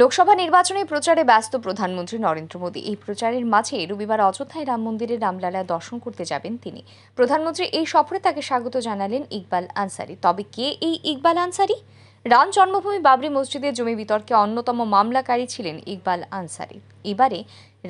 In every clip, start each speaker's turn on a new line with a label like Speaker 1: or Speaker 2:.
Speaker 1: লোকসভা নির্বাচনে প্রচারে ব্যস্ত প্রধানমন্ত্রী নরেন্দ্র মোদী এই প্রচারের মাঝে রবিবার অযোধ্যায় রাম মন্দিরে রামলালা দর্শন করতে যাবেন তিনি প্রধানমন্ত্রী এই সফরে তাকে স্বাগত জানালেন ইকবাল আনসারি তবে কে এই ইকবাল আনসারি রাম জন্মভূমি বাবরি মসজিদের জমি বিতর্কে অন্যতম মামলাকারী ছিলেন ইকবাল আনসারি এবারে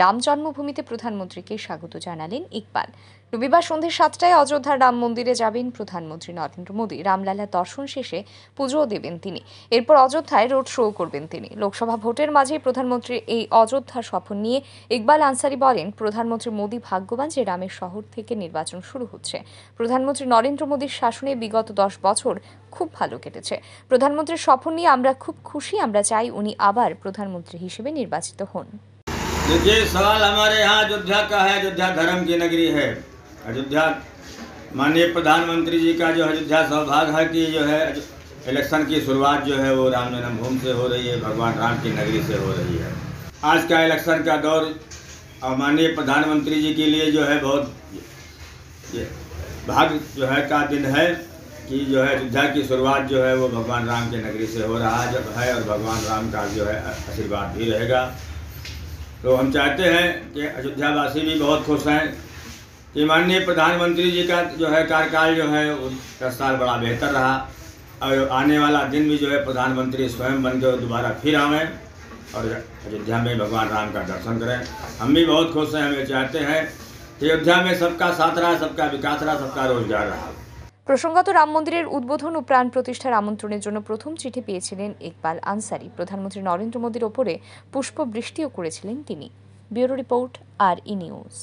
Speaker 1: রাম জন্মভূমিতে প্রধানমন্ত্রীকে স্বাগত জানালেন ইকবাল রবিবার সন্ধে সাতটায় অযোধ্যার রাম মন্দিরে যাবেন প্রধানমন্ত্রী নরেন্দ্র মোদী রামলালা দর্শন শেষে পুজোও দেবেন তিনি এরপর অযোধ্যায় রোড শো করবেন তিনি লোকসভা ভোটের মাঝেই প্রধানমন্ত্রীর এই অযোধ্যা সফর নিয়ে ইকবাল আনসারি বলেন প্রধানমন্ত্রী মোদী ভাগ্যবান যে রামের শহর থেকে নির্বাচন শুরু হচ্ছে প্রধানমন্ত্রী নরেন্দ্র মোদীর শাসনে বিগত দশ বছর খুব ভালো কেটেছে প্রধানমন্ত্রীর সফর নিয়ে আমরা খুব খুশি আমরা চাই উনি আবার প্রধানমন্ত্রী হিসেবে নির্বাচিত হন
Speaker 2: देखिए सवाल हमारे यहाँ अयोध्या का है अयोध्या धर्म की नगरी है अयोध्या माननीय प्रधानमंत्री जी का जो अयोध्या सौभाग है कि जो है इलेक्शन की शुरुआत जो है वो राम जन्मभूमि से हो रही है भगवान राम की नगरी से हो रही है आज का इलेक्शन का दौर और माननीय प्रधानमंत्री जी के लिए जो है बहुत भाग भाग्य जो है का दिन है कि जो है अयोध्या की शुरुआत जो है वो भगवान राम की नगरी से हो रहा जब है और भगवान राम का जो है आशीर्वाद भी रहेगा तो हम चाहते हैं कि अयोध्यावासी भी बहुत खुश हैं कि माननीय प्रधानमंत्री जी का जो है कार्यकाल जो है उसका साल बड़ा बेहतर रहा और आने वाला दिन भी जो है प्रधानमंत्री स्वयं बन के दोबारा फिर आवें और अयोध्या में भगवान राम का दर्शन करें हम भी बहुत खुश हैं हमें चाहते हैं कि अयोध्या में सबका साथ रहा सबका विकास रहा सबका रोजगार रहा
Speaker 1: প্রসঙ্গত রাম মন্দিরের উদ্বোধন ও প্রাণ প্রতিষ্ঠার আমন্ত্রণের জন্য প্রথম চিঠি পেয়েছিলেন ইকবাল আনসারি প্রধানমন্ত্রী নরেন্দ্র মোদীর ওপরে পুষ্পবৃষ্টিও করেছিলেন তিনি bureau report R E news